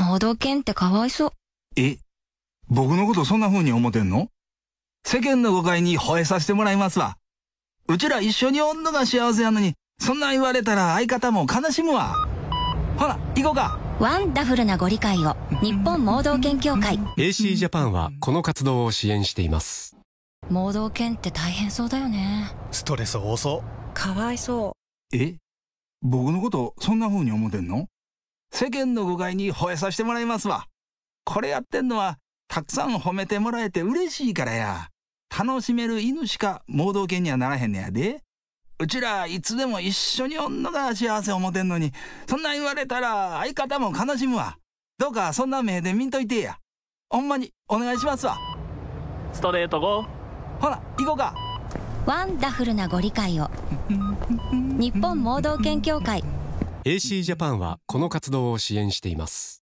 盲導犬ってかわいそう。え僕のことそんな風に思てんの世間の誤解に吠えさせてもらいますわ。うちら一緒におんのが幸せやのに、そんな言われたら相方も悲しむわ。ほら、行こうか。ワンダフルなご理解を、日本盲導犬協会。AC ジャパンはこの活動を支援しています。盲導犬って大変そうだよね。ストレス多そう。かわいそう。え僕のことそんな風に思ってんの世間の誤解に吠えさせてもらいますわ。これやってんのは、たくさん褒めてもらえて嬉しいからや。楽しめる犬しか盲導犬にはならへんねやで。うちらいつでも一緒におんのが幸せ思てんのに、そんな言われたら相方も悲しむわ。どうかそんな目で見んといてや。ほんまにお願いしますわ。ストレート5。ほら、行こうか。ワンダフルなご理解を。日本盲導犬協会。AC ジャパンはこの活動を支援しています。